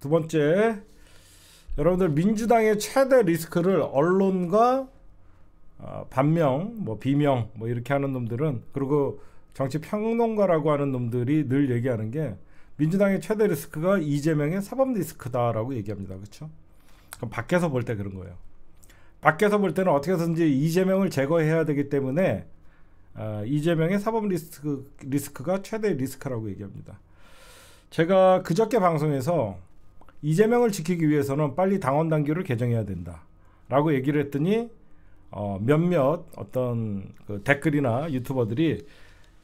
두 번째, 여러분들 민주당의 최대 리스크를 언론과 어, 반명, 뭐 비명, 뭐 이렇게 하는 놈들은 그리고 정치 평론가라고 하는 놈들이 늘 얘기하는 게 민주당의 최대 리스크가 이재명의 사법 리스크다라고 얘기합니다. 그렇죠? 그럼 밖에서 볼 때 그런 거예요. 밖에서 볼 때는 어떻게든지 이재명을 제거해야 되기 때문에 어, 이재명의 사법 리스크, 리스크가 최대 리스크라고 얘기합니다. 제가 그저께 방송에서 이재명을 지키기 위해서는 빨리 당원 단계를 개정해야 된다라고 얘기를 했더니 어, 몇몇 어떤 그 댓글이나 유튜버들이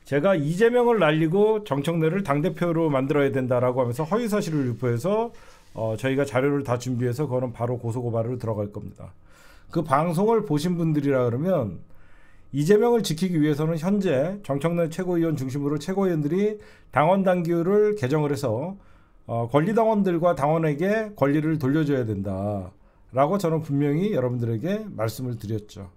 제가 이재명을 날리고 정청래를 당 대표로 만들어야 된다라고 하면서 허위 사실을 유포해서 어, 저희가 자료를 다 준비해서 그거는 바로 고소 고발로 들어갈 겁니다. 그 방송을 보신 분들이라 그러면 이재명을 지키기 위해서는 현재 정청래 최고위원 중심으로 최고위원들이 당원 당규를 개정을 해서 어, 권리당원들과 당원에게 권리를 돌려줘야 된다라고 저는 분명히 여러분들에게 말씀을 드렸죠.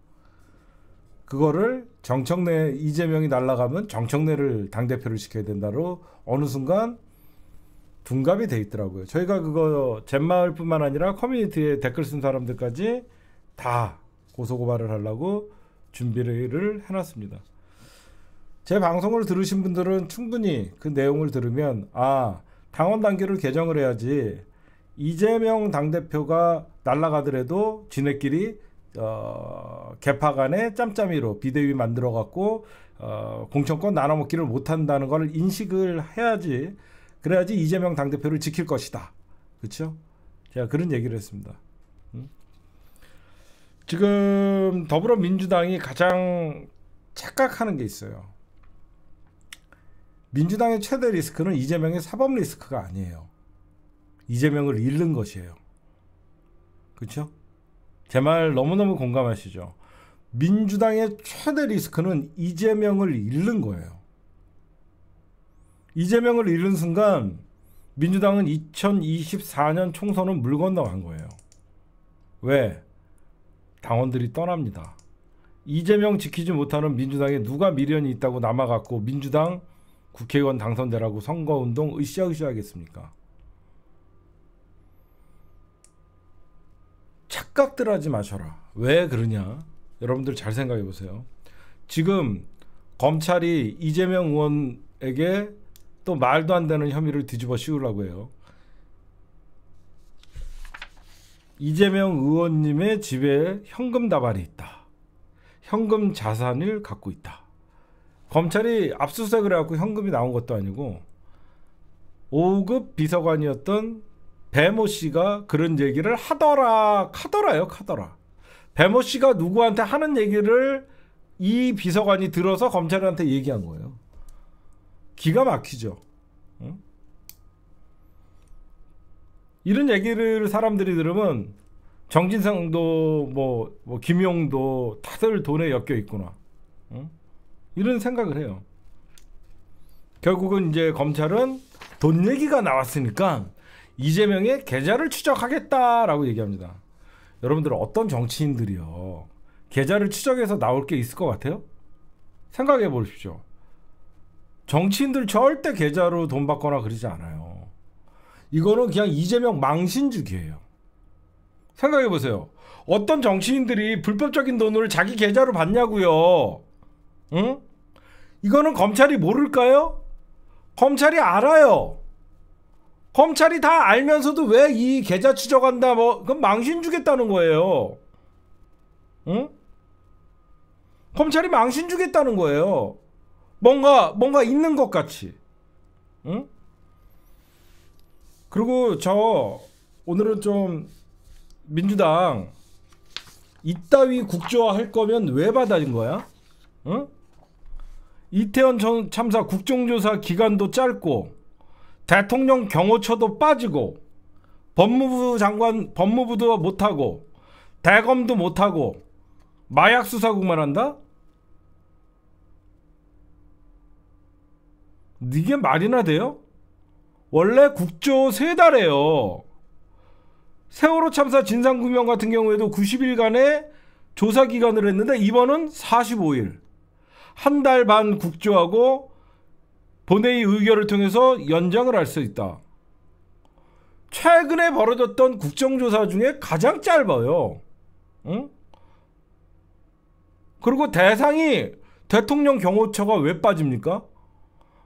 그거를 정청래 이재명이 날라가면 정청래를 당 대표를 시켜야 된다로 어느 순간 둔갑이 돼 있더라고요. 저희가 그거 젠마을뿐만 아니라 커뮤니티에 댓글 쓴 사람들까지 다 고소 고발을 하려고 준비를 해놨습니다. 제 방송을 들으신 분들은 충분히 그 내용을 들으면 아 당원 단계를 개정을 해야지 이재명 당대표가 날라가더라도 지네끼리 어, 개파 간에 짬짬이로 비대위 만들어 갖고 어, 공천권 나눠먹기를 못한다는 걸 인식을 해야지 그래야지 이재명 당대표를 지킬 것이다. 그렇죠? 제가 그런 얘기를 했습니다. 음? 지금 더불어민주당이 가장 착각하는 게 있어요. 민주당의 최대 리스크는 이재명의 사법 리스크가 아니에요. 이재명을 잃는 것이에요. 그렇죠? 제 말 너무너무 공감하시죠? 민주당의 최대 리스크는 이재명을 잃는 거예요. 이재명을 잃는 순간 민주당은 2024년 총선은 물 건너간 거예요. 왜? 당원들이 떠납니다. 이재명 지키지 못하는 민주당에 누가 미련이 있다고 남아갔고 민주당 국회의원 당선되라고 선거운동 으쌰으쌰 하겠습니까? 착각들 하지 마셔라. 왜 그러냐? 여러분들 잘 생각해 보세요. 지금 검찰이 이재명 의원에게 또 말도 안 되는 혐의를 뒤집어 씌우려고 해요. 이재명 의원님의 집에 현금 다발이 있다. 현금 자산을 갖고 있다. 검찰이 압수수색을 해갖고 현금이 나온 것도 아니고 5급 비서관이었던 배모 씨가 그런 얘기를 하더라 카더라요 카더라 배모 씨가 누구한테 하는 얘기를 이 비서관이 들어서 검찰한테 얘기한 거예요 기가 막히죠 응? 이런 얘기를 사람들이 들으면 정진상도 뭐, 뭐 김용도 다들 돈에 엮여 있구나 응? 이런 생각을 해요. 결국은 이제 검찰은 돈 얘기가 나왔으니까 이재명의 계좌를 추적하겠다라고 얘기합니다. 여러분들 어떤 정치인들이요 계좌를 추적해서 나올 게 있을 것 같아요? 생각해 보십시오. 정치인들 절대 계좌로 돈 받거나 그러지 않아요. 이거는 그냥 이재명 망신주기예요. 생각해 보세요. 어떤 정치인들이 불법적인 돈을 자기 계좌로 받냐고요. 응? 이거는 검찰이 모를까요? 검찰이 알아요. 검찰이 다 알면서도 왜 이 계좌 추적한다 뭐 그럼 망신 주겠다는 거예요. 응? 검찰이 망신 주겠다는 거예요. 뭔가 뭔가 있는 것 같이. 응? 그리고 저 오늘은 좀 민주당 이따위 국조화 할 거면 왜 받아진 거야? 응? 이태원 참사 국정조사 기간도 짧고 대통령 경호처도 빠지고 법무부 장관 법무부도 못하고 대검도 못하고 마약 수사국만 한다? 이게 말이나 돼요? 원래 국조 세 달에요. 세월호 참사 진상규명 같은 경우에도 90일간의 조사 기간을 했는데 이번은 45일. 한달반 국조하고 본회의 의결을 통해서 연장을 할 수 있다. 최근에 벌어졌던 국정조사 중에 가장 짧아요. 응? 그리고 대상이 대통령 경호처가 왜 빠집니까?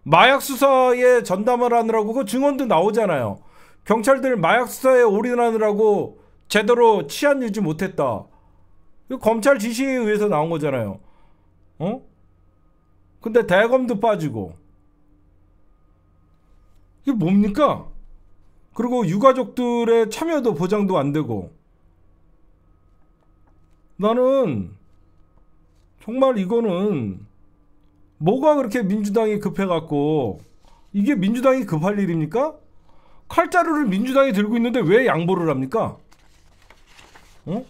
마약 수사에 전담을 하느라고 그 증언도 나오잖아요. 경찰들 마약 수사에 올인하느라고 제대로 치안 유지 못했다. 검찰 지시에 의해서 나온 거잖아요. 어? 근데 대검도 빠지고 이게 뭡니까? 그리고 유가족들의 참여도 보장도 안 되고 나는 정말 이거는 뭐가 그렇게 민주당이 급해갖고 이게 민주당이 급할 일입니까? 칼자루를 민주당이 들고 있는데 왜 양보를 합니까? 어?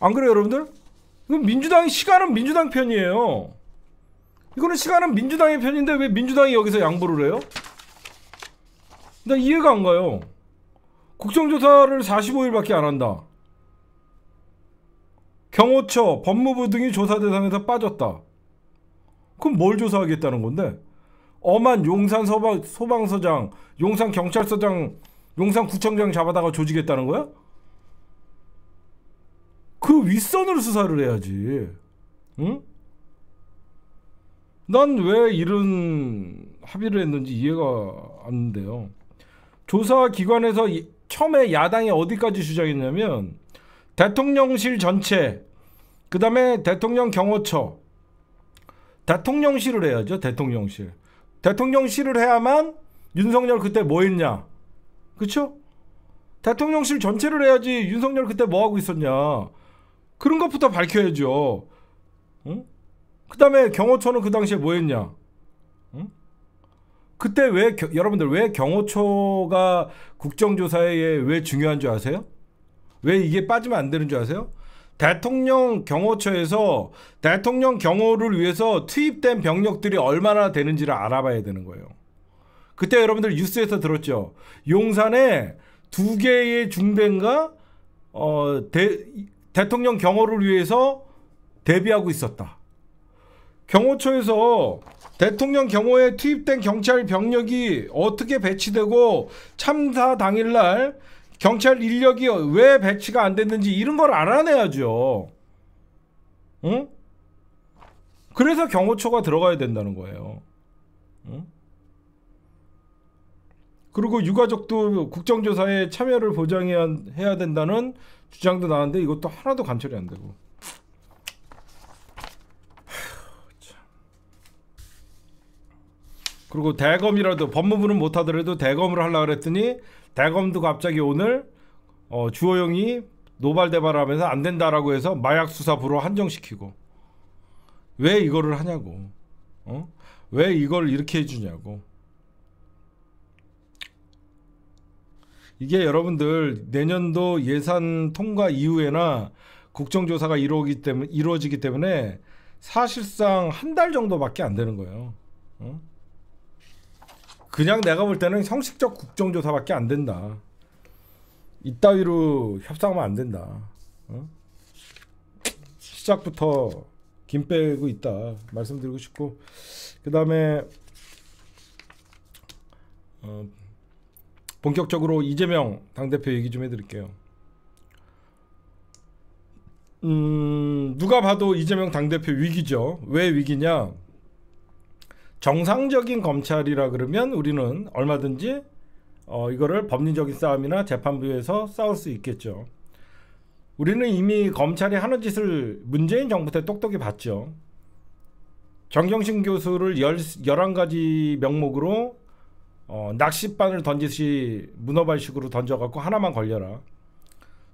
안 그래요 여러분들? 민주당이 시간은 민주당 편이에요 이거는 시간은 민주당의 편인데 왜 민주당이 여기서 양보를 해요? 나 이해가 안 가요. 국정조사를 45일밖에 안 한다. 경호처, 법무부 등이 조사 대상에서 빠졌다. 그럼 뭘 조사하겠다는 건데? 엄한 용산 소방, 소방서장, 용산 경찰서장, 용산 구청장 잡아다가 조지겠다는 거야? 그 윗선으로 수사를 해야지. 응? 난왜 이런 합의를 했는지 이해가 안 돼요. 조사 기관에서 처음에 야당이 어디까지 주장했냐면 대통령실 전체 그 다음에 대통령 경호처 대통령실을 해야죠 대통령실 대통령실을 해야만 윤석열 그때 뭐 했냐 그쵸? 대통령실 전체를 해야지 윤석열 그때 뭐 하고 있었냐 그런 것부터 밝혀야죠 응? 그 다음에 경호처는 그 당시에 뭐 했냐? 응? 그때 왜, 겨, 여러분들 왜 경호처가 국정조사에 왜 중요한 줄 아세요? 왜 이게 빠지면 안 되는 줄 아세요? 대통령 경호처에서 대통령 경호를 위해서 투입된 병력들이 얼마나 되는지를 알아봐야 되는 거예요. 그때 여러분들 뉴스에서 들었죠. 용산에 두 개의 중대인가 어, 대, 대통령 경호를 위해서 대비하고 있었다. 경호처에서 대통령 경호에 투입된 경찰 병력이 어떻게 배치되고 참사 당일날 경찰 인력이 왜 배치가 안 됐는지 이런 걸 알아내야죠. 응? 그래서 경호처가 들어가야 된다는 거예요. 응? 그리고 유가족도 국정조사에 참여를 보장해야 된다는 주장도 나왔는데 이것도 하나도 관철이 안 되고. 그리고 대검이라도 법무부는 못하더라도 대검을 하려 고 그랬더니 대검도 갑자기 오늘 어, 주호영이 노발대발하면서 안 된다라고 해서 마약 수사부로 한정시키고 왜 이거를 하냐고 어? 왜 이걸 이렇게 해주냐고 이게 여러분들 내년도 예산 통과 이후에나 국정조사가 이루어기 때문에 이루어지기 때문에 사실상 한 달 정도밖에 안 되는 거예요. 어? 그냥 내가 볼 때는 형식적 국정조사밖에 안 된다. 이따위로 협상하면 안 된다. 어? 시작부터 김 빼고 있다 말씀드리고 싶고 그 다음에 어, 본격적으로 이재명 당대표 얘기 좀 해드릴게요. 음, 누가 봐도 이재명 당대표 위기죠. 왜 위기냐? 정상적인 검찰이라 그러면 우리는 얼마든지 어, 이거를 법리적인 싸움이나 재판부에서 싸울 수 있겠죠. 우리는 이미 검찰이 하는 짓을 문재인 정부 때 똑똑히 봤죠. 정경심 교수를 열, 11가지 명목으로 어, 낚싯바늘 던지듯이 문어발식으로 던져갖고 하나만 걸려라.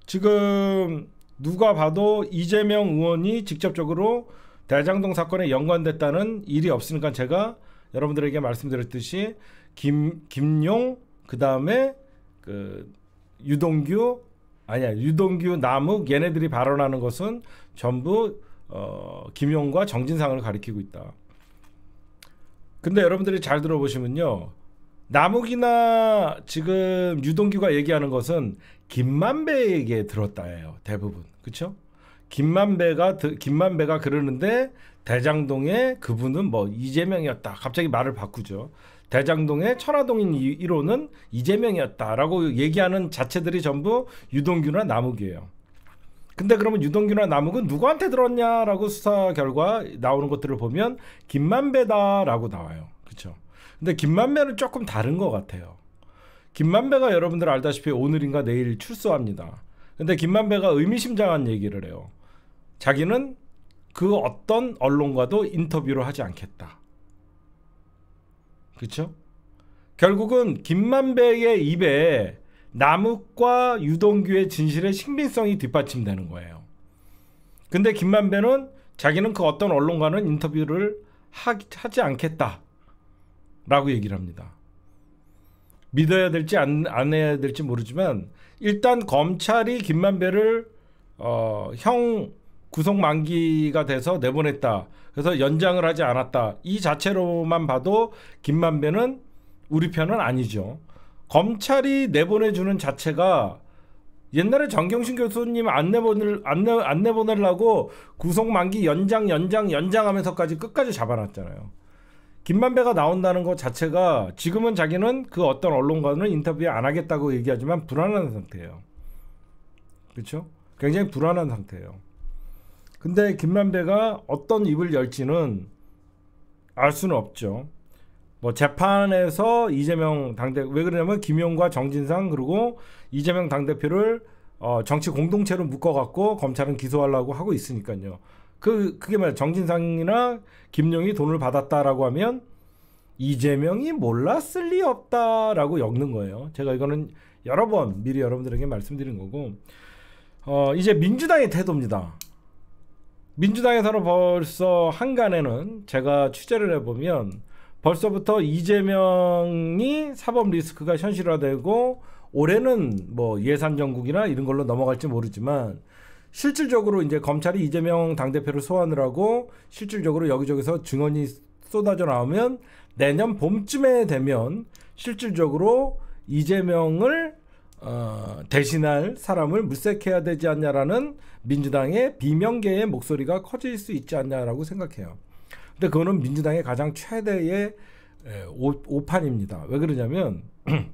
지금 누가 봐도 이재명 의원이 직접적으로 대장동 사건에 연관됐다는 일이 없으니까 제가 여러분들에게 말씀드렸듯이 김 김용 그다음에 그 유동규 아니야 유동규 남욱 얘네들이 발언하는 것은 전부 어, 김용과 정진상을 가리키고 있다. 근데 여러분들이 잘 들어보시면요. 남욱이나 지금 유동규가 얘기하는 것은 김만배에게 들었다예요. 대부분. 그렇죠? 김만배가 김만배가 그러는데 대장동에 그분은 뭐 이재명이었다. 갑자기 말을 바꾸죠. 대장동의 천화동인 1호는 이재명이었다라고 얘기하는 자체들이 전부 유동규나 남욱이에요. 근데 그러면 유동규나 남욱은 누구한테 들었냐라고 수사 결과 나오는 것들을 보면 김만배다라고 나와요. 그렇죠? 근데 김만배는 조금 다른 것 같아요. 김만배가 여러분들 알다시피 오늘인가 내일 출소합니다. 근데 김만배가 의미심장한 얘기를 해요. 자기는 그 어떤 언론과도 인터뷰를 하지 않겠다. 그렇죠? 결국은 김만배의 입에 남욱과 유동규의 진실의 신빙성이 뒷받침되는 거예요. 근데 김만배는 자기는 그 어떤 언론과는 인터뷰를 하, 지 않겠다. 라고 얘기를 합니다. 믿어야 될지 안, 안 해야 될지 모르지만 일단 검찰이 김만배를 어, 형 구속 만기가 돼서 내보냈다. 그래서 연장을 하지 않았다. 이 자체로만 봐도 김만배는 우리 편은 아니죠. 검찰이 내보내주는 자체가 옛날에 정경심 교수님 안 내보낼 안, 내, 안 내보내려고 구속 만기 연장 연장 연장하면서까지 끝까지 잡아놨잖아요. 김만배가 나온다는 것 자체가 지금은 자기는 그 어떤 언론과는 인터뷰 안 하겠다고 얘기하지만 불안한 상태예요. 그렇죠? 굉장히 불안한 상태예요. 근데 김만배가 어떤 입을 열지는 알 수는 없죠. 뭐 재판에서 이재명 당대 왜 그러냐면 김용과 정진상 그리고 이재명 당대표를 어, 정치 공동체로 묶어갖고 검찰은 기소하려고 하고 있으니까요. 그 그게 말 정진상이나 김용이 돈을 받았다라고 하면 이재명이 몰랐을 리 없다라고 엮는 거예요. 제가 이거는 여러 번 미리 여러분들에게 말씀드린 거고 어, 이제 민주당의 태도입니다. 민주당에서는 벌써 한간에는 제가 취재를 해보면 벌써부터 이재명이 사법 리스크가 현실화되고 올해는 뭐 예산 정국이나 이런 걸로 넘어갈지 모르지만 실질적으로 이제 검찰이 이재명 당대표를 소환을 하고 실질적으로 여기저기서 증언이 쏟아져 나오면 내년 봄쯤에 되면 실질적으로 이재명을 어, 대신할 사람을 물색해야 되지 않냐라는 민주당의 비명계의 목소리가 커질 수 있지 않냐라고 생각해요. 근데 그거는 민주당의 가장 최대의 오, 판입니다왜 그러냐면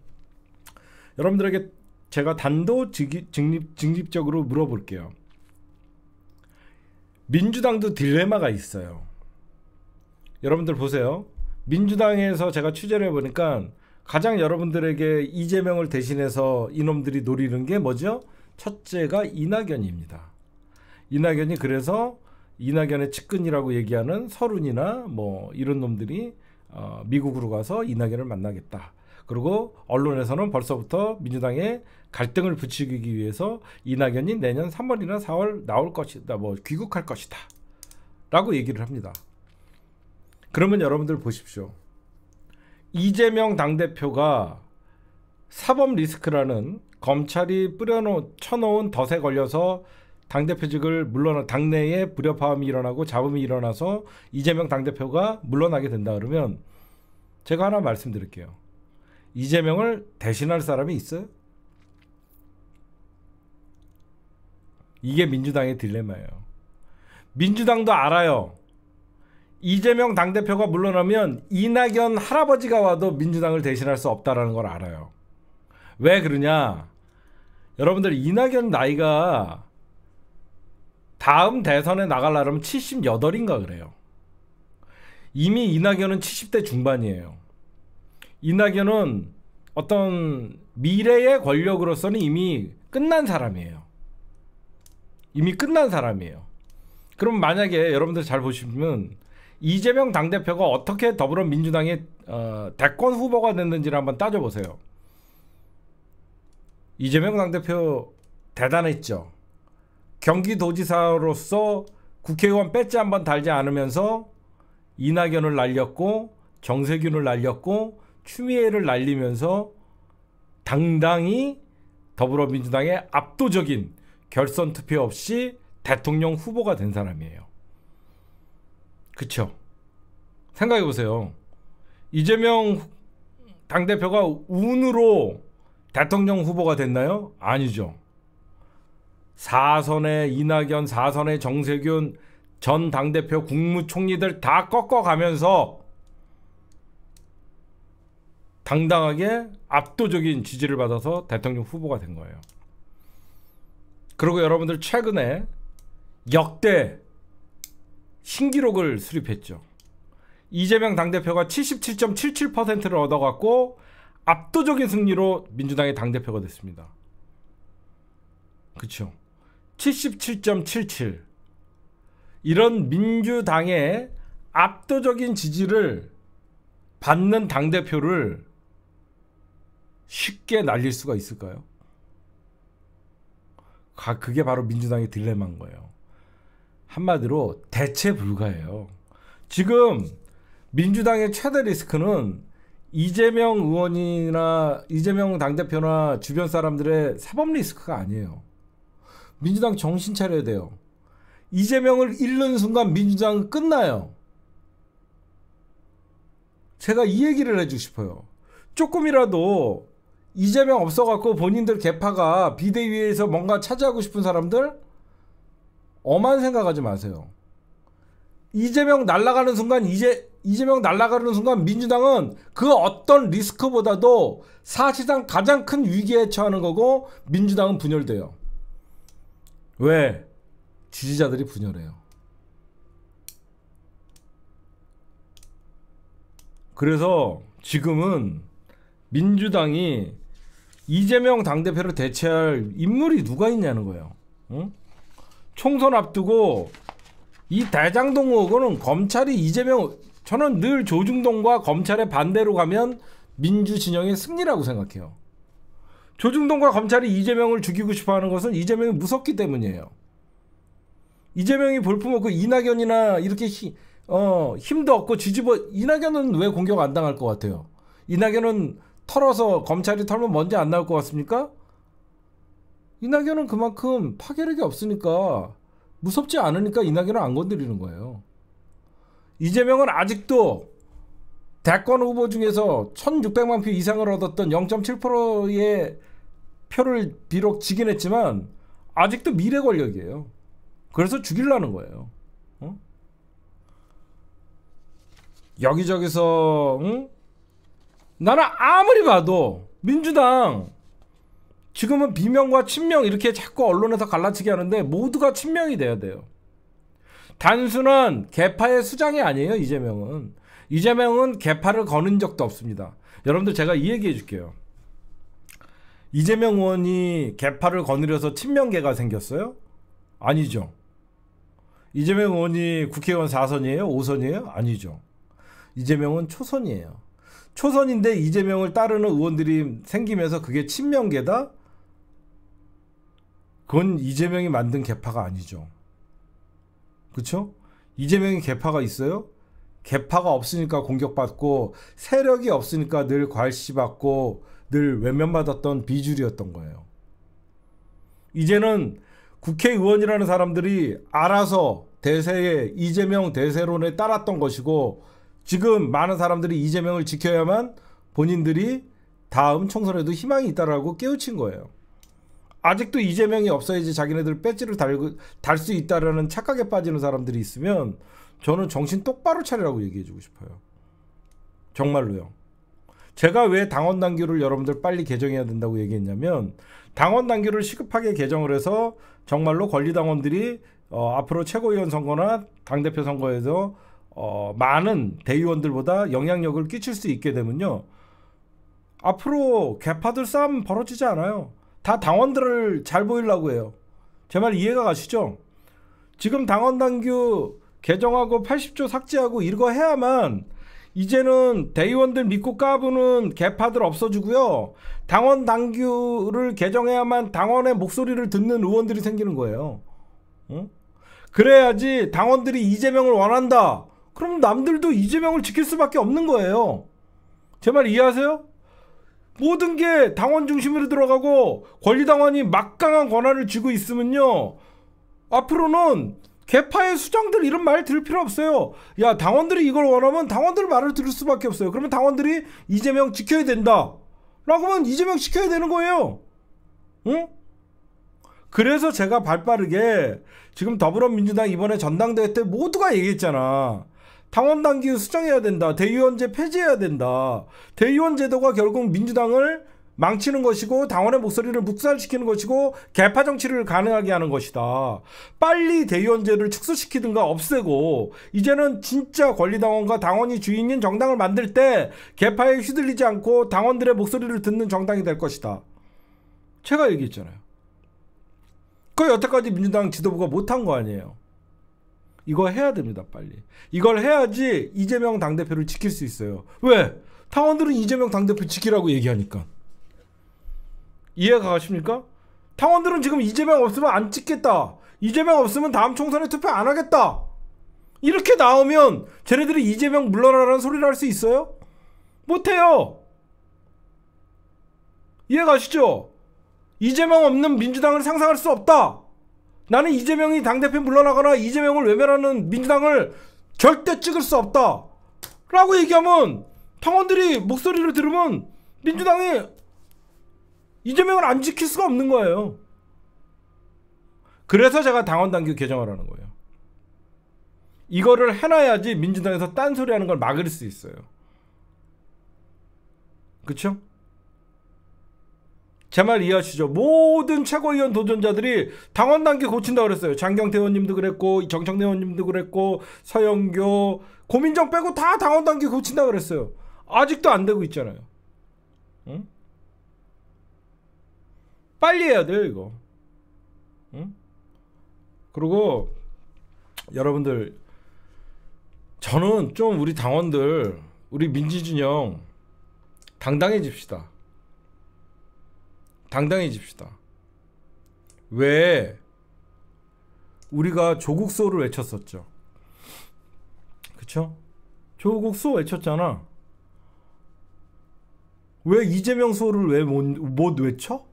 여러분들에게 제가 단도 직립, 직립적으로 물어볼게요. 민주당도 딜레마가 있어요. 여러분들 보세요. 민주당에서 제가 취재를 해보니까 가장 여러분들에게 이재명을 대신해서 이놈들이 노리는 게 뭐죠? 첫째가 이낙연입니다. 이낙연이 그래서 이낙연의 측근이라고 얘기하는 서른이나 뭐 이런 놈들이 어 미국으로 가서 이낙연을 만나겠다. 그리고 언론에서는 벌써부터 민주당에 갈등을 부추기기 위해서 이낙연이 내년 3월이나 4월 나올 것이다. 뭐 귀국할 것이다. 라고 얘기를 합니다. 그러면 여러분들 보십시오. 이재명 당대표가 사법 리스크라는 검찰이 뿌려놓 쳐놓은 덫에 걸려서 당대표직을 물러나 당내에 불협화음이 일어나고 잡음이 일어나서 이재명 당대표가 물러나게 된다 그러면 제가 하나 말씀드릴게요. 이재명을 대신할 사람이 있어요? 이게 민주당의 딜레마예요. 민주당도 알아요. 이재명 당대표가 물러나면 이낙연 할아버지가 와도 민주당을 대신할 수 없다라는 걸 알아요. 왜 그러냐? 여러분들 이낙연 나이가 다음 대선에 나가려면 78인가 그래요. 이미 이낙연은 70대 중반이에요. 이낙연은 어떤 미래의 권력으로서는 이미 끝난 사람이에요. 이미 끝난 사람이에요. 그럼 만약에 여러분들 잘 보시면 이재명 당대표가 어떻게 더불어민주당의 어, 대권 후보가 됐는지를 한번 따져보세요. 이재명 당대표 대단했죠. 경기도지사로서 국회의원 배지 한번 달지 않으면서 이낙연을 날렸고 정세균을 날렸고 추미애를 날리면서 당당히 더불어민주당의 압도적인 결선 투표 없이 대통령 후보가 된 사람이에요. 그쵸. 생각해 보세요. 이재명 당대표가 운으로 대통령 후보가 됐나요? 아니죠. 4선의 이낙연, 4선의 정세균 전 당대표 국무총리들 다 꺾어가면서 당당하게 압도적인 지지를 받아서 대통령 후보가 된 거예요. 그리고 여러분들 최근에 역대 신기록을 수립했죠. 이재명 당대표가 77.77%를 얻어갔고 압도적인 승리로 민주당의 당대표가 됐습니다. 그쵸. 77.77. 이런 민주당의 압도적인 지지를 받는 당대표를 쉽게 날릴 수가 있을까요? 그게 바로 민주당의 딜레마인 거예요. 한마디로 대체 불가예요. 지금 민주당의 최대 리스크는 이재명 의원이나 이재명 당대표나 주변 사람들의 사법 리스크가 아니에요. 민주당 정신 차려야 돼요. 이재명을 잃는 순간 민주당은 끝나요. 제가 이 얘기를 해주고 싶어요. 조금이라도 이재명 없어갖고 본인들 개파가 비대위에서 뭔가 차지하고 싶은 사람들 엄한 생각하지 마세요. 이재명 날아가는 순간 이제 이재명 날아가는 순간 민주당은 그 어떤 리스크보다도 사실상 가장 큰 위기에 처하는 거고 민주당은 분열돼요. 왜? 지지자들이 분열해요. 그래서 지금은 민주당이 이재명 당대표를 대체할 인물이 누가 있냐는 거예요. 응? 총선 앞두고 이 대장동 의원은 검찰이 이재명 저는 늘 조중동과 검찰의 반대로 가면 민주 진영의 승리라고 생각해요. 조중동과 검찰이 이재명을 죽이고 싶어 하는 것은 이재명이 무섭기 때문이에요. 이재명이 볼품없고 그 이낙연이나 이렇게 히, 어, 힘도 없고 뒤집어 이낙연은 왜 공격 안 당할 것 같아요? 이낙연은 털어서 검찰이 털면 먼지 안 나올 것 같습니까? 이낙연은 그만큼 파괴력이 없으니까 무섭지 않으니까 이낙연을 안 건드리는 거예요. 이재명은 아직도 대권 후보 중에서 1600만 표 이상을 얻었던 0.7%의 표를 비록 지긴 했지만 아직도 미래 권력이에요. 그래서 죽일라는 거예요. 어? 여기저기서 응? 나는 아무리 봐도 민주당 지금은 비명과 친명 이렇게 자꾸 언론에서 갈라치게 하는데 모두가 친명이 돼야 돼요. 단순한 개파의 수장이 아니에요, 이재명은. 이재명은 개파를 거는 적도 없습니다. 여러분들 제가 이 얘기해 줄게요. 이재명 의원이 개파를 거느려서 친명계가 생겼어요? 아니죠. 이재명 의원이 국회의원 4선이에요? 5선이에요? 아니죠. 이재명은 초선이에요. 초선인데 이재명을 따르는 의원들이 생기면서 그게 친명계다? 그건 이재명이 만든 개파가 아니죠. 그렇죠? 이재명이 개파가 있어요? 개파가 없으니까 공격받고 세력이 없으니까 늘 괄시받고 늘 외면받았던 비줄이었던 거예요. 이제는 국회의원이라는 사람들이 알아서 대세에 이재명 대세론에 따랐던 것이고 지금 많은 사람들이 이재명을 지켜야만 본인들이 다음 총선에도 희망이 있다라고 깨우친 거예요. 아직도 이재명이 없어야지 자기네들 배지를 달 수 있다라는 착각에 빠지는 사람들이 있으면 저는 정신 똑바로 차리라고 얘기해주고 싶어요. 정말로요. 제가 왜 당원 단규를 여러분들 빨리 개정해야 된다고 얘기했냐면 당원 단규를 시급하게 개정을 해서 정말로 권리당원들이 어, 앞으로 최고위원 선거나 당대표 선거에서 어, 많은 대의원들보다 영향력을 끼칠 수 있게 되면요. 앞으로 개파들 싸움 벌어지지 않아요. 다 당원들을 잘 보이려고 해요. 제 말 이해가 가시죠? 지금 당원 당규 개정하고 80조 삭제하고 이거 해야만 이제는 대의원들 믿고 까부는 개파들 없어지고요. 당원 당규를 개정해야만 당원의 목소리를 듣는 의원들이 생기는 거예요. 응? 그래야지 당원들이 이재명을 원한다. 그럼 남들도 이재명을 지킬 수밖에 없는 거예요. 제 말 이해하세요? 모든 게 당원 중심으로 들어가고 권리당원이 막강한 권한을 쥐고 있으면요. 앞으로는 개파의 수장들 이런 말 들을 필요 없어요. 야, 당원들이 이걸 원하면 당원들 말을 들을 수밖에 없어요. 그러면 당원들이 이재명 지켜야 된다. 라고 하면 이재명 지켜야 되는 거예요. 응? 그래서 제가 발 빠르게 지금 더불어민주당 이번에 전당대회 때 모두가 얘기했잖아. 당원당규 수정해야 된다. 대의원제 폐지해야 된다. 대의원 제도가 결국 민주당을 망치는 것이고 당원의 목소리를 묵살시키는 것이고 개파 정치를 가능하게 하는 것이다. 빨리 대의원제를 축소시키든가 없애고 이제는 진짜 권리당원과 당원이 주인인 정당을 만들 때 개파에 휘둘리지 않고 당원들의 목소리를 듣는 정당이 될 것이다. 제가 얘기했잖아요. 그 여태까지 민주당 지도부가 못한 거 아니에요. 이거 해야 됩니다, 빨리. 이걸 해야지 이재명 당대표를 지킬 수 있어요. 왜? 당원들은 이재명 당대표 지키라고 얘기하니까. 이해가 가십니까? 당원들은 지금 이재명 없으면 안 찍겠다. 이재명 없으면 다음 총선에 투표 안 하겠다. 이렇게 나오면 쟤네들이 이재명 물러나라는 소리를 할 수 있어요? 못해요. 이해 가시죠? 이재명 없는 민주당을 상상할 수 없다. 나는 이재명이 당대표 물러나거나 이재명을 외면하는 민주당을 절대 찍을 수 없다. 라고 얘기하면 당원들이 목소리를 들으면 민주당이 이재명을 안 지킬 수가 없는 거예요. 그래서 제가 당원당규 개정을 하는 거예요. 이거를 해놔야지 민주당에서 딴소리 하는 걸 막을 수 있어요. 그쵸? 제말 이해하시죠? 모든 최고위원 도전자들이 당원 단계 고친다 그랬어요. 장경태 의원님도 그랬고 정청래 의원님도 그랬고 서영교 고민정 빼고 다 당원 단계 고친다 그랬어요. 아직도 안 되고 있잖아요. 응? 빨리 해야 돼요 이거. 응? 그리고 여러분들 저는 좀 우리 당원들 우리 민지준영 당당해집시다. 당당해집시다. 왜 우리가 조국소를 외쳤었죠. 그쵸? 조국소 외쳤잖아. 왜 이재명 소를 왜 못 외쳐?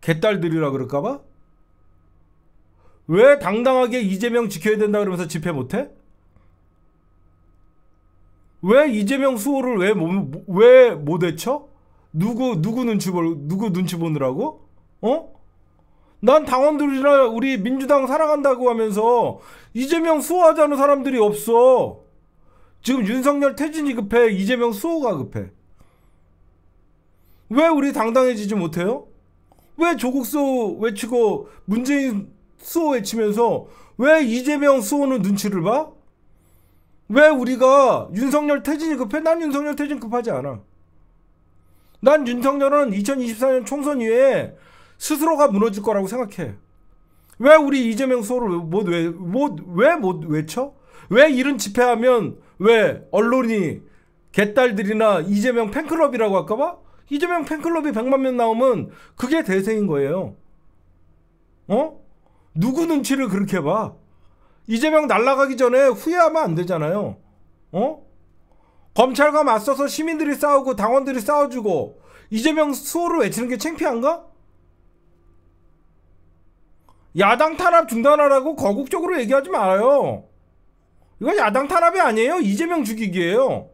개딸들이라 그럴까봐? 왜 당당하게 이재명 지켜야 된다 그러면서 집회 못해? 왜 이재명 수호를 왜 못, 왜못 외쳐? 누구 누구 눈치 볼 누구 눈치 보느라고? 어? 난 당원들이나 우리 민주당 사랑한다고 하면서 이재명 수호하자는 사람들이 없어. 지금 윤석열 태진이 급해. 이재명 수호가 급해. 왜 우리 당당해지지 못해요? 왜 조국 수호 외치고 문재인 수호 외치면서 왜 이재명 수호는 눈치를 봐? 왜 우리가 윤석열 태진이 급해? 난 윤석열 태진 급하지 않아. 난 윤석열은 2024년 총선 이후에 스스로가 무너질 거라고 생각해. 왜 우리 이재명 수호를 못왜못왜 못 외쳐? 왜 이런 집회하면 왜 언론이 개딸들이나 이재명 팬클럽이라고 할까봐? 이재명 팬클럽이 100만 명 나오면 그게 대세인 거예요. 어? 누구 눈치를 그렇게 봐? 이재명 날라가기 전에 후회하면 안 되잖아요. 어? 검찰과 맞서서 시민들이 싸우고 당원들이 싸워주고 이재명 수호를 외치는 게 창피한가? 야당 탄압 중단하라고 거국적으로 얘기하지 말아요. 이건 야당 탄압이 아니에요. 이재명 죽이기예요.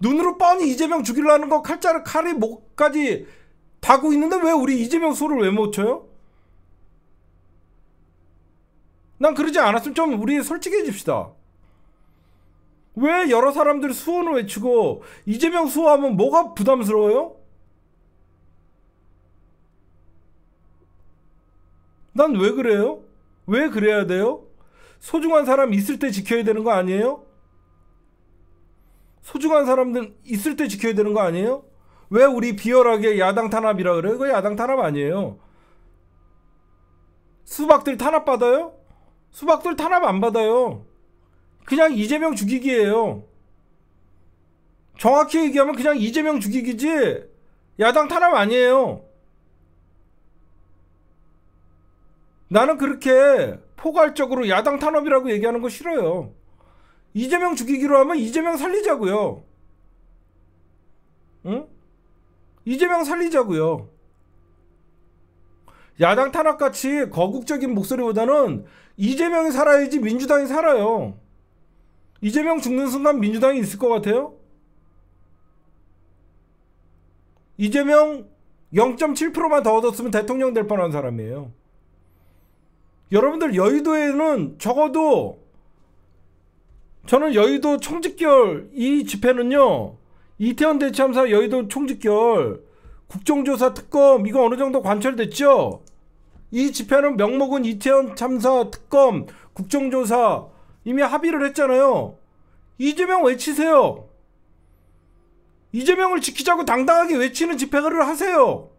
눈으로 뻔히 이재명 죽이려는 거 칼자를 칼이 목까지 다고 있는데 왜 우리 이재명 소를 왜 못 쳐요? 난 그러지 않았으면 좀 우리 솔직해집시다. 왜 여러 사람들이 수원을 외치고 이재명 수호하면 뭐가 부담스러워요? 난 왜 그래요? 왜 그래야 돼요? 소중한 사람 있을 때 지켜야 되는 거 아니에요? 소중한 사람들 있을 때 지켜야 되는 거 아니에요? 왜 우리 비열하게 야당 탄압이라 그래요? 그거 야당 탄압 아니에요. 수박들 탄압 받아요? 수박들 탄압 안 받아요. 그냥 이재명 죽이기예요. 정확히 얘기하면 그냥 이재명 죽이기지 야당 탄압 아니에요. 나는 그렇게 포괄적으로 야당 탄압이라고 얘기하는 거 싫어요. 이재명 죽이기로 하면 이재명 살리자고요. 응? 이재명 살리자고요. 야당 탄압같이 거국적인 목소리보다는 이재명이 살아야지 민주당이 살아요. 이재명 죽는 순간 민주당이 있을 것 같아요? 이재명 0.7%만 더 얻었으면 대통령 될 뻔한 사람이에요. 여러분들 여의도에는 적어도 저는 여의도 총집결 이 집회는요. 이태원 대참사 여의도 총집결 국정조사 특검 이거 어느 정도 관철됐죠? 이 집회는 명목은 이태원 참사 특검 국정조사 이미 합의를 했잖아요. 이재명 외치세요. 이재명을 지키자고 당당하게 외치는 집회를 하세요.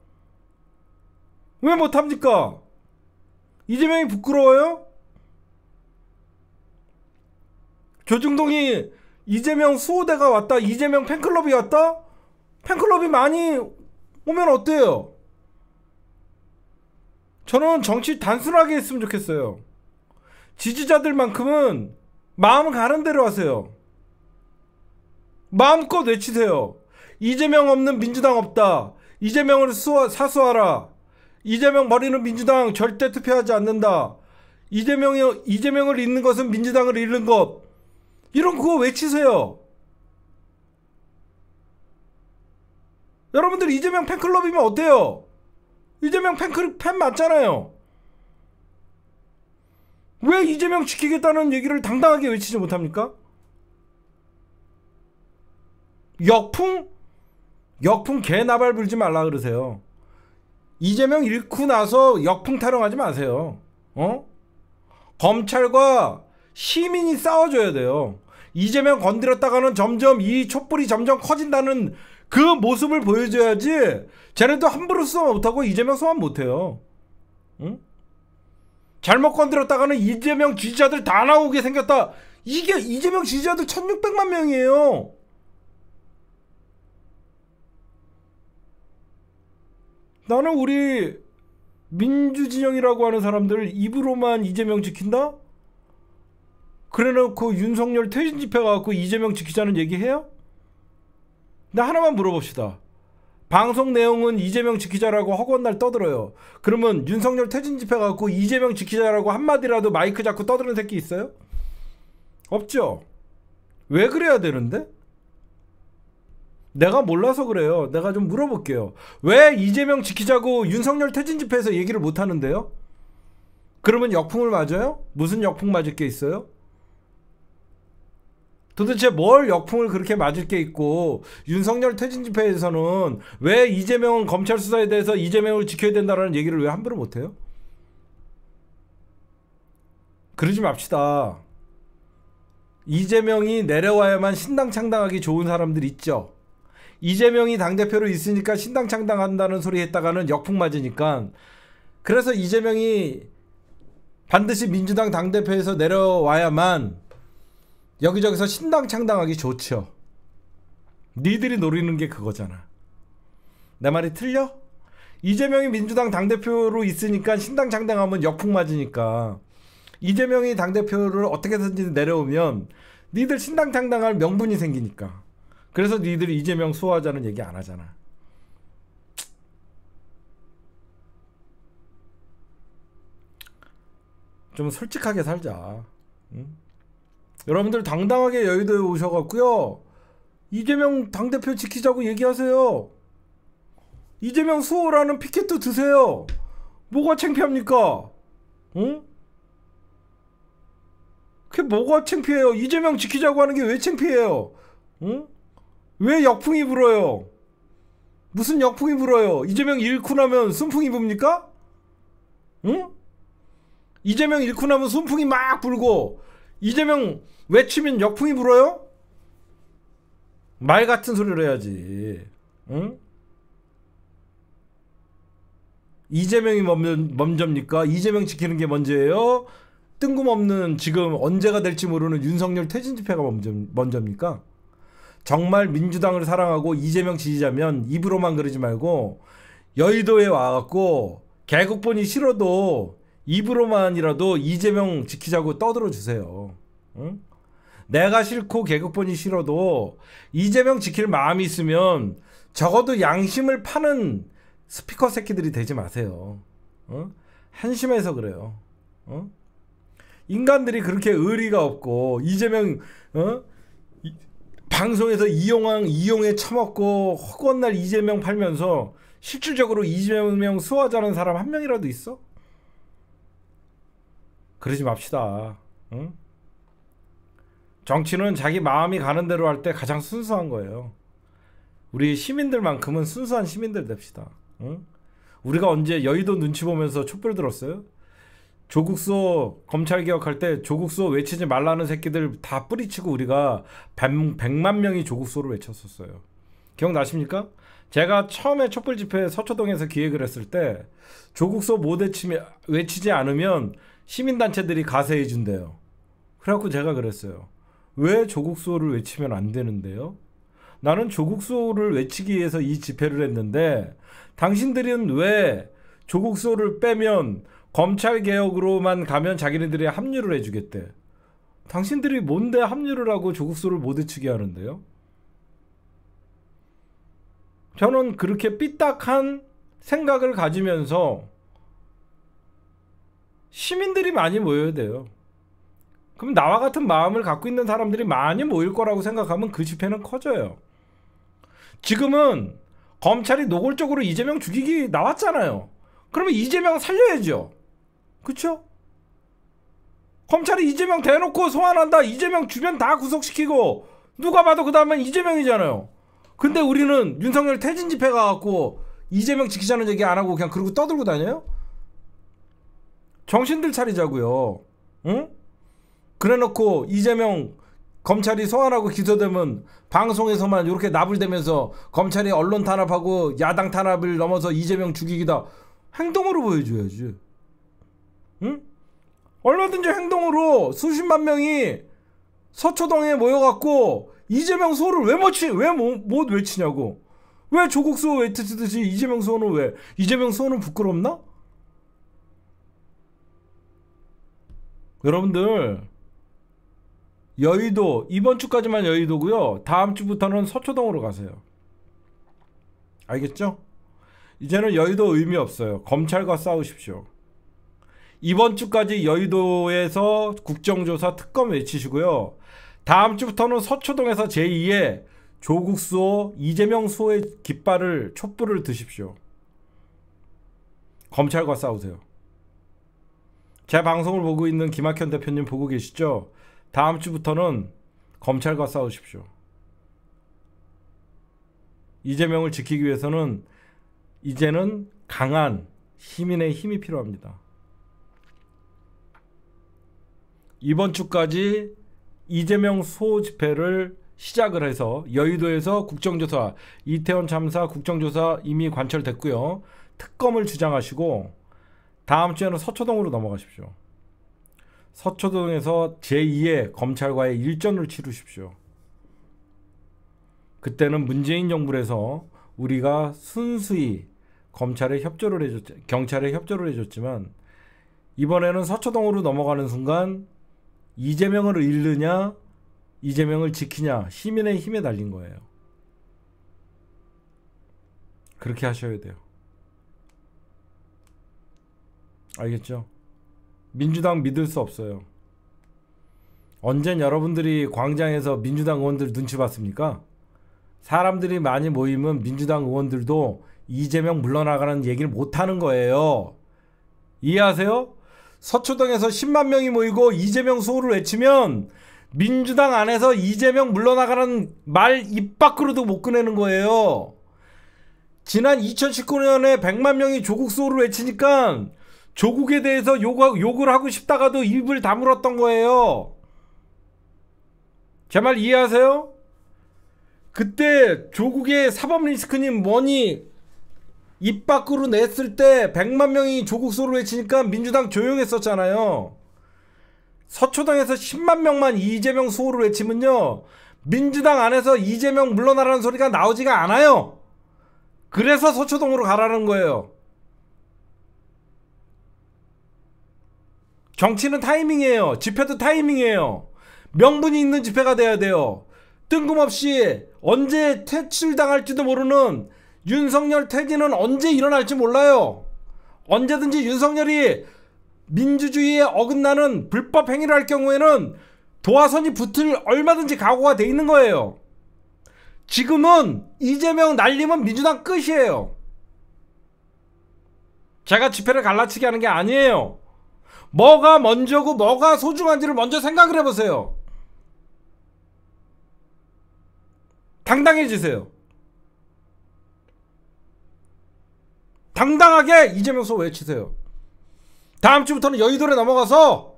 왜 못합니까? 이재명이 부끄러워요? 조중동이 이재명 수호대가 왔다, 이재명 팬클럽이 왔다? 팬클럽이 많이 오면 어때요? 저는 정치 단순하게 했으면 좋겠어요. 지지자들만큼은 마음 가는 대로 하세요. 마음껏 외치세요. 이재명 없는 민주당 없다. 이재명을 수하, 사수하라. 이재명 머리는 민주당 절대 투표하지 않는다. 이재명이, 이재명을 잃는 것은 민주당을 잃는 것. 이런 그거 외치세요. 여러분들 이재명 팬클럽이면 어때요? 이재명 팬클, 럽팬 맞잖아요. 왜 이재명 지키겠다는 얘기를 당당하게 외치지 못합니까? 역풍? 역풍 개 나발 불지 말라 그러세요. 이재명 잃고 나서 역풍 타령하지 마세요. 어? 검찰과 시민이 싸워줘야 돼요. 이재명 건드렸다가는 점점 이 촛불이 점점 커진다는 그 모습을 보여줘야지 쟤네도 함부로 수사 못하고 이재명 소환 못해요. 응? 잘못 건드렸다가는 이재명 지지자들 다 나오게 생겼다. 이게 이재명 지지자들 1600만 명이에요. 나는 우리 민주진영이라고 하는 사람들 입으로만 이재명 지킨다? 그래놓고 윤석열 퇴진 집회 가갖고 이재명 지키자는 얘기해요? 나 하나만 물어봅시다. 방송 내용은 이재명 지키자라고 허구날 떠들어요. 그러면 윤석열 퇴진 집회 갖고 이재명 지키자라고 한마디라도 마이크 잡고 떠드는 새끼 있어요? 없죠. 왜 그래야 되는데? 내가 몰라서 그래요. 내가 좀 물어볼게요. 왜 이재명 지키자고 윤석열 퇴진 집회에서 얘기를 못 하는데요? 그러면 역풍을 맞아요? 무슨 역풍 맞을 게 있어요? 도대체 뭘 역풍을 그렇게 맞을 게 있고 윤석열 퇴진 집회에서는 왜 이재명은 검찰 수사에 대해서 이재명을 지켜야 된다라는 얘기를 왜 함부로 못해요? 그러지 맙시다. 이재명이 내려와야만 신당 창당하기 좋은 사람들 있죠. 이재명이 당대표로 있으니까 신당 창당한다는 소리 했다가는 역풍 맞으니까 그래서 이재명이 반드시 민주당 당대표에서 내려와야만 여기저기서 신당 창당하기 좋죠. 니들이 노리는 게 그거잖아. 내 말이 틀려? 이재명이 민주당 당대표로 있으니까 신당 창당하면 역풍 맞으니까 이재명이 당대표를 어떻게든지 내려오면 니들 신당 창당할 명분이 생기니까 그래서 니들 이재명 수호하자는 얘기 안 하잖아 좀 솔직하게 살자 응? 여러분들 당당하게 여의도에 오셔갖고요. 이재명 당대표 지키자고 얘기하세요. 이재명 수호라는 피켓도 드세요. 뭐가 창피합니까? 응? 그게 뭐가 창피해요? 이재명 지키자고 하는 게 왜 창피해요? 응? 왜 역풍이 불어요? 무슨 역풍이 불어요? 이재명 잃고 나면 순풍이 붑니까? 응? 이재명 잃고 나면 순풍이 막 불고 이재명 외치면 역풍이 불어요? 말 같은 소리를 해야지. 응? 이재명이 먼저입니까? 이재명 지키는 게 먼저예요? 뜬금없는 지금 언제가 될지 모르는 윤석열 퇴진 집회가 먼저, 입니까 정말 민주당을 사랑하고 이재명 지지자면 입으로만 그러지 말고 여의도에 와갖고 개국본이 싫어도 입으로만이라도 이재명 지키자고 떠들어 주세요. 응? 내가 싫고 개그폰이 싫어도 이재명 지킬 마음이 있으면 적어도 양심을 파는 스피커 새끼들이 되지 마세요. 어? 한심해서 그래요. 어? 인간들이 그렇게 의리가 없고 이재명 어? 이, 방송에서 이용왕 이용에 처먹고 허건날 이재명 팔면서 실질적으로 이재명 수호하자는 사람 한 명이라도 있어? 그러지 맙시다. 응? 정치는 자기 마음이 가는 대로 할 때 가장 순수한 거예요. 우리 시민들만큼은 순수한 시민들 됩시다. 응? 우리가 언제 여의도 눈치 보면서 촛불 들었어요? 조국소 검찰 개혁할 때 조국소 외치지 말라는 새끼들 다 뿌리치고 우리가 100, 만 명이 조국소를 외쳤었어요. 기억나십니까? 제가 처음에 촛불 집회 서초동에서 기획을 했을 때 조국소 못외치지 않으면 시민단체들이 가세해 준대요. 그래갖고 제가 그랬어요. 왜 조국 수호를 외치면 안 되는데요? 나는 조국 수호를 외치기 위해서 이 집회를 했는데 당신들은 왜 조국 수호를 빼면 검찰 개혁으로만 가면 자기네들이 합류를 해주겠대. 당신들이 뭔데 합류를 하고 조국 수호를 못 외치게 하는데요? 저는 그렇게 삐딱한 생각을 가지면서 시민들이 많이 모여야 돼요. 그럼 나와 같은 마음을 갖고 있는 사람들이 많이 모일 거라고 생각하면 그 집회는 커져요. 지금은 검찰이 노골적으로 이재명 죽이기 나왔잖아요. 그러면 이재명 살려야죠. 그쵸? 검찰이 이재명 대놓고 소환한다. 이재명 주변 다 구속시키고 누가 봐도 그 다음엔 이재명이잖아요. 근데 우리는 윤석열 퇴진 집회 가갖고 이재명 지키자는 얘기 안 하고 그냥 그러고 떠들고 다녀요? 정신들 차리자고요. 응? 그래놓고 이재명 검찰이 소환하고 기소되면 방송에서만 이렇게 나불대면서 검찰이 언론 탄압하고 야당 탄압을 넘어서 이재명 죽이기다 행동으로 보여줘야지. 응? 얼마든지 행동으로 수십만 명이 서초동에 모여갖고 이재명 소호를 왜 못치 왜못 못 외치냐고 왜 조국 소호 외치듯이 이재명 소호는 왜 이재명 소호는 부끄럽나? 여러분들 여의도 이번 주까지만 여의도고요. 다음 주부터는 서초동으로 가세요. 알겠죠? 이제는 여의도 의미 없어요. 검찰과 싸우십시오. 이번 주까지 여의도에서 국정조사 특검 외치시고요. 다음 주부터는 서초동에서 제2의 조국 수호, 이재명 수호의 깃발을 촛불을 드십시오. 검찰과 싸우세요. 제 방송을 보고 있는 김학현 대표님 보고 계시죠? 다음 주부터는 검찰과 싸우십시오. 이재명을 지키기 위해서는 이제는 강한 시민의 힘이 필요합니다. 이번 주까지 이재명 소호 집회를 시작을 해서 여의도에서 국정조사 이태원 참사 국정조사 이미 관철됐고요. 특검을 주장하시고 다음 주에는 서초동으로 넘어가십시오. 서초동에서 제2의 검찰과의 일전을 치르십시오. 그때는 문재인 정부에서 우리가 순수히 검찰에 협조를 해줬, 경찰에 협조를 해줬지만 이번에는 서초동으로 넘어가는 순간 이재명을 잃느냐, 이재명을 지키냐, 시민의 힘에 달린 거예요. 그렇게 하셔야 돼요. 알겠죠? 민주당 믿을 수 없어요. 언젠 여러분들이 광장에서 민주당 의원들 눈치 봤습니까? 사람들이 많이 모이면 민주당 의원들도 이재명 물러나가는 얘기를 못하는 거예요. 이해하세요? 서초동에서 10만 명이 모이고 이재명 소호를 외치면 민주당 안에서 이재명 물러나가는 말 입 밖으로도 못 꺼내는 거예요. 지난 2019년에 100만 명이 조국 소호를 외치니까 조국에 대해서 욕, 욕을 하고 싶다가도 입을 다물었던 거예요. 제 말 이해하세요? 그때 조국의 사법 리스크님 뭐니 입 밖으로 냈을 때 100만 명이 조국 소를 외치니까 민주당 조용했었잖아요. 서초동에서 10만 명만 이재명 소호를 외치면요. 민주당 안에서 이재명 물러나라는 소리가 나오지가 않아요. 그래서 서초동으로 가라는 거예요. 정치는 타이밍이에요. 집회도 타이밍이에요. 명분이 있는 집회가 돼야 돼요. 뜬금없이 언제 퇴출당할지도 모르는 윤석열 퇴진은 언제 일어날지 몰라요. 언제든지 윤석열이 민주주의에 어긋나는 불법 행위를 할 경우에는 도화선이 붙을 얼마든지 각오가 돼 있는 거예요. 지금은 이재명 날림은 민주당 끝이에요. 제가 집회를 갈라치게 하는 게 아니에요. 뭐가 먼저고 뭐가 소중한지를 먼저 생각을 해보세요. 당당해지세요. 당당하게 이재명 소 외치세요. 다음 주부터는 여의도를 넘어가서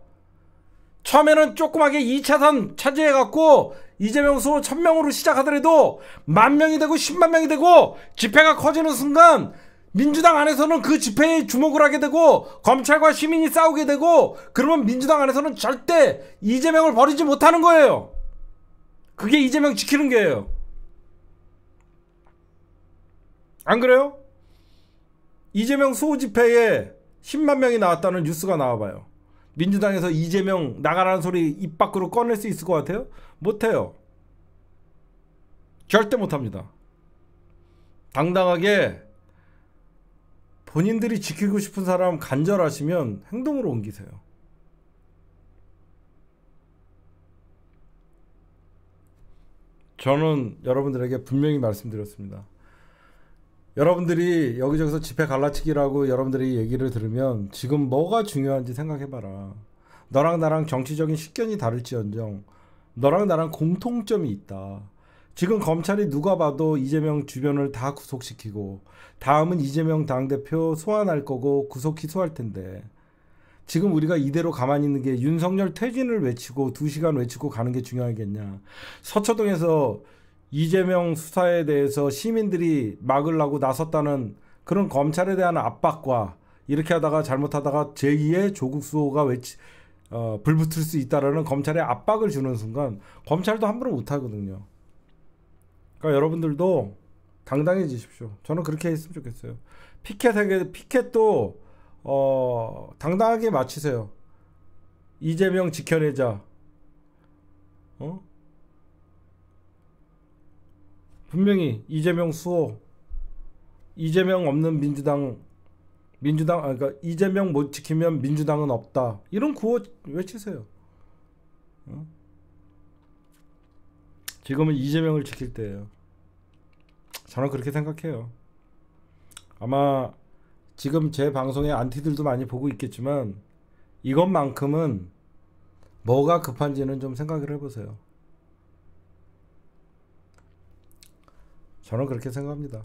처음에는 조그맣게 2차선 차지해갖고 이재명 소 1000명으로 시작하더라도 만명이 되고 10만명이 되고 집회가 커지는 순간 민주당 안에서는 그 집회에 주목을 하게 되고 검찰과 시민이 싸우게 되고 그러면 민주당 안에서는 절대 이재명을 버리지 못하는 거예요. 그게 이재명 지키는 거예요안 그래요? 이재명 수호 집회에 10만 명이 나왔다는 뉴스가 나와봐요. 민주당에서 이재명 나가라는 소리 입 밖으로 꺼낼 수 있을 것 같아요? 못해요. 절대 못합니다. 당당하게 본인들이 지키고 싶은 사람 간절하시면 행동으로 옮기세요. 저는 여러분들에게 분명히 말씀드렸습니다. 여러분들이 여기저기서 집회 갈라치기라고 여러분들이 얘기를 들으면 지금 뭐가 중요한지 생각해봐라. 너랑 나랑 정치적인 식견이 다를지언정 너랑 나랑 공통점이 있다. 지금 검찰이 누가 봐도 이재명 주변을 다 구속시키고 다음은 이재명 당대표 소환할 거고 구속 기소할 텐데 지금 우리가 이대로 가만히 있는 게 윤석열 퇴진을 외치고 두시간 외치고 가는 게 중요하겠냐. 서초동에서 이재명 수사에 대해서 시민들이 막으려고 나섰다는 그런 검찰에 대한 압박과 이렇게 하다가 잘못하다가 제2의 조국 수호가 외치 어, 불붙을 수 있다라는 검찰의 압박을 주는 순간 검찰도 함부로 못 하거든요. 그러니까 여러분들도 당당해지십시오. 저는 그렇게 했으면 좋겠어요. 피켓에게 피켓도 어, 당당하게 마치세요. 이재명 지켜내자. 어? 분명히 이재명 수호, 이재명 없는 민주당, 민주당, 아, 그러니까 이재명 못 지키면 민주당은 없다. 이런 구호 외치세요. 어? 지금은 이재명을 지킬 때예요. 저는 그렇게 생각해요. 아마 지금 제 방송에 안티들도 많이 보고 있겠지만 이것만큼은 뭐가 급한지는 좀 생각을 해보세요. 저는 그렇게 생각합니다.